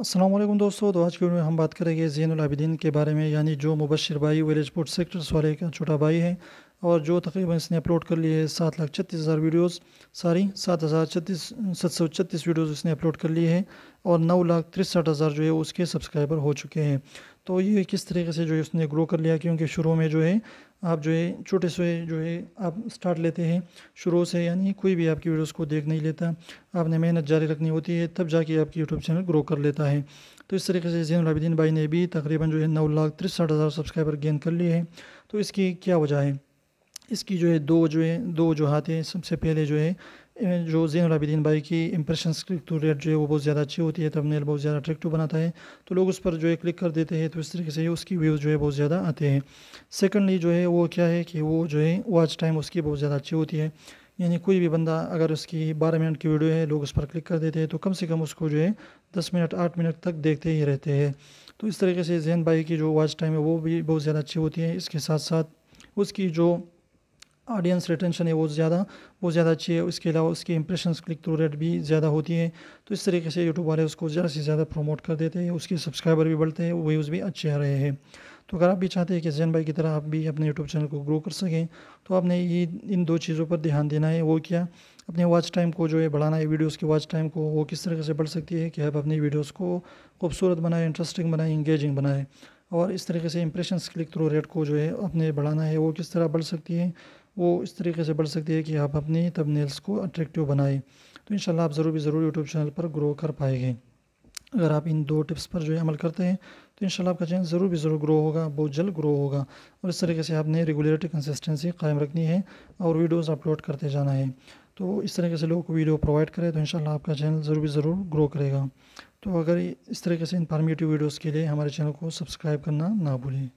असलम दोस्तों तो आज के वीडियो में हम बात करेंगे ज़ैन के बारे में यानी जो मुबशर भाई विलेज फूड सेक्टर्स वाले का छोटा भाई है और जो तकरीबन इसने अपलोड कर लिए है सात लाख छत्तीस हज़ार वीडियोज़ सारी सात हज़ार छत्तीस सात सौ छत्तीस वीडियोज़ इसने अपलोड कर लिए हैं और नौ लाख तिरसठ हज़ार जो है उसके सब्सक्राइबर हो चुके हैं तो ये किस तरीके से जो है उसने ग्रो कर लिया क्योंकि शुरू में जो है आप जो है छोटे से जो है आप स्टार्ट लेते हैं शुरू से यानी कोई भी आपकी वीडियोस को देख नहीं लेता आपने मेहनत जारी रखनी होती है तब जाके आपकी यूट्यूब चैनल ग्रो कर लेता है तो इस तरीके से जैन अलाबिदीन भाई ने भी तकरीबन जो है नौ लाख तिरसठ हज़ार सब्सक्राइबर गेन कर लिए हैं तो इसकी क्या वजह है इसकी जो है दो जो है दो हाथ हैं सबसे पहले जो है जो जैन आबिदीन भाई की इंप्रेशन क्लिक रेट जो है वो बहुत ज़्यादा अच्छी होती है तबनेल बहुत ज़्यादा अट्रेक्टिव बनाता है तो लोग उस पर जो है क्लिक कर देते हैं तो इस तरीके से उसकी व्यूज़ जो है बहुत ज़्यादा आते हैं सेकंडली जो है वो क्या है कि वो जो है वॉच टाइम उसकी बहुत ज़्यादा अच्छी होती है यानी कोई भी बंदा अगर उसकी बारह मिनट की वीडियो है लोग उस पर क्लिक कर देते हैं तो कम से कम उसको जो है दस मिनट आठ मिनट तक देखते ही रहते हैं तो इस तरीके से जैन भाई की जो वॉच टाइम है वो भी बहुत ज़्यादा अच्छी होती है इसके साथ साथ उसकी जो ऑडियंस रिटेंशन है वो ज़्यादा वो ज़्यादा अच्छी है उसके अलावा उसके इंप्रेशन क्लिक थ्रू रेट भी ज़्यादा होती है तो इस तरीके से यूट्यूब वाले उसको ज़्यादा से ज़्यादा प्रमोट कर देते हैं उसके सब्सक्राइबर भी बढ़ते हैं व्यूज़ भी अच्छे आ रहे हैं तो अगर आप भी चाहते हैं कि जैन भाई की तरह आप भी अपने यूट्यूब चैनल को ग्रो कर सकें तो आपने ये इन दो चीज़ों पर ध्यान देना है वो क्या अपने वॉच टाइम को जो है बढ़ाना है वीडियोस के वॉच टाइम को वो किस तरीके से बढ़ सकती है कि आप अपनी वीडियोस को खूबसूरत बनाएं इंटरेस्टिंग बनाएं इंगेजिंग बनाएं और इस तरीके से इंप्रेशन क्लिक थ्रू रेट को जो है अपने बढ़ाना है वो किस तरह बढ़ सकती है वो इस तरीके से बढ़ सकती है कि आप अपनी तबनेल्स को अट्रैक्टिव बनाएं तो इन आप ज़रूर भी ज़रूर यूट्यूब चैनल पर ग्रो कर पाएंगे अगर आप इन दो टिप्स पर जो है अमल करते हैं तो इन आपका चैनल ज़रूर भी ज़रूर ग्रो होगा बहुत जल्द ग्रो होगा और इस तरीके से आपने रेगुलरिटी कंसिस्टेंसी कायम रखनी है और वीडियोज़ अपलोड करते जाना है तो इस तरीके से लोगों को वीडियो प्रोवाइड करें तो इन आपका चैनल ज़रूर भी ज़रूर ग्रो करेगा तो अगर इस तरीके से इन्फॉर्मेटिव वीडियोज़ वीडियोस के लिए हमारे चैनल को सब्सक्राइब करना ना भूलें